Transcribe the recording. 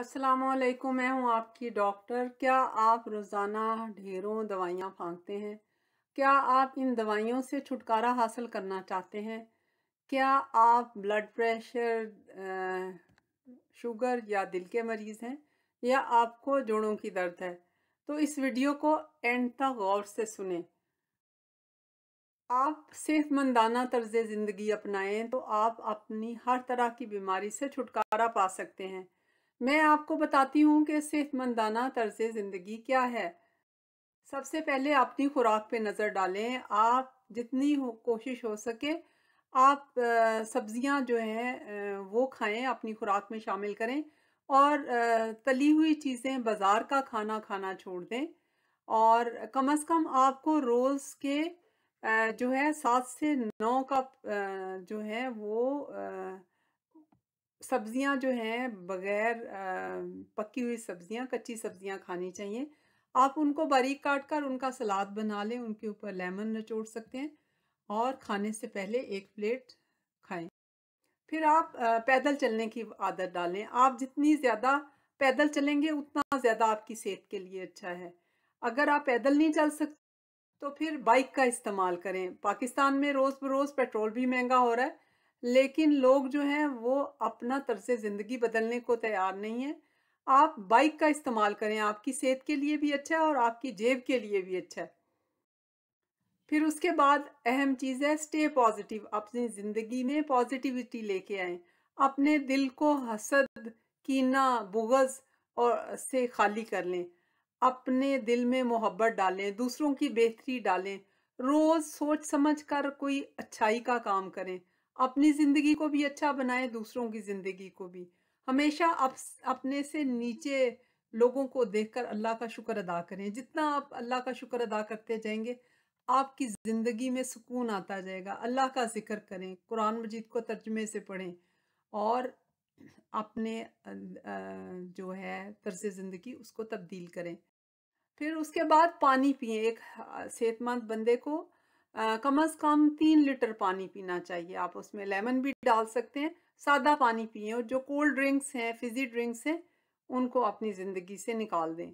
असलकुम मैं हूं आपकी डॉक्टर क्या आप रोज़ाना ढेरों दवाइयां फांकते हैं क्या आप इन दवाइयों से छुटकारा हासिल करना चाहते हैं क्या आप ब्लड प्रेशर शुगर या दिल के मरीज़ हैं या आपको जोड़ों की दर्द है तो इस वीडियो को एंड तक गौर से सुने आप सेहतमंदाना तर्ज ज़िंदगी अपनाएं तो आप अपनी हर तरह की बीमारी से छुटकारा पा सकते हैं मैं आपको बताती हूँ कि सेहतमंदाना तर्ज ज़िंदगी क्या है सबसे पहले अपनी खुराक पे नज़र डालें आप जितनी हो कोशिश हो सके आप सब्ज़ियाँ जो हैं वो खाएं अपनी खुराक में शामिल करें और तली हुई चीज़ें बाज़ार का खाना खाना छोड़ दें और कम अज़ कम आपको रोज़ के जो है सात से नौ कप जो है वो सब्ज़ियाँ जो हैं बग़ैर पकी हुई सब्ज़ियाँ कच्ची सब्ज़ियाँ खानी चाहिए आप उनको बारीक काट कर उनका सलाद बना लें उनके ऊपर लेमन नचोड़ सकते हैं और खाने से पहले एक प्लेट खाएं फिर आप पैदल चलने की आदत डालें आप जितनी ज़्यादा पैदल चलेंगे उतना ज़्यादा आपकी सेहत के लिए अच्छा है अगर आप पैदल नहीं चल सकते तो फिर बाइक का इस्तेमाल करें पाकिस्तान में रोज़ बरोज़ पेट्रोल भी महंगा हो रहा है लेकिन लोग जो हैं वो अपना तर्ज ज़िंदगी बदलने को तैयार नहीं है आप बाइक का इस्तेमाल करें आपकी सेहत के लिए भी अच्छा है और आपकी जेब के लिए भी अच्छा है फिर उसके बाद अहम चीज़ है स्टे पॉजिटिव अपनी ज़िंदगी में पॉजिटिविटी लेके आए अपने दिल को हसद कीना बुगज और से खाली कर लें अपने दिल में मोहब्बत डालें दूसरों की बेहतरी डालें रोज़ सोच समझ कर कोई अच्छाई का काम करें अपनी ज़िंदगी को भी अच्छा बनाए दूसरों की ज़िंदगी को भी हमेशा अप, अपने से नीचे लोगों को देखकर अल्लाह का शुक्र अदा करें जितना आप अल्लाह का शुक्र अदा करते जाएंगे आपकी ज़िंदगी में सुकून आता जाएगा अल्लाह का ज़िक्र करें कुरान मजीद को तर्जमे से पढ़ें और अपने जो है तर्ज ज़िंदगी उसको तब्दील करें फिर उसके बाद पानी पिए एक सेहतमंद बंदे को कम अज़ कम तीन लीटर पानी पीना चाहिए आप उसमें लेमन भी डाल सकते हैं सादा पानी पिए और जो कोल्ड ड्रिंक्स हैं फिजी ड्रिंक्स हैं उनको अपनी ज़िंदगी से निकाल दें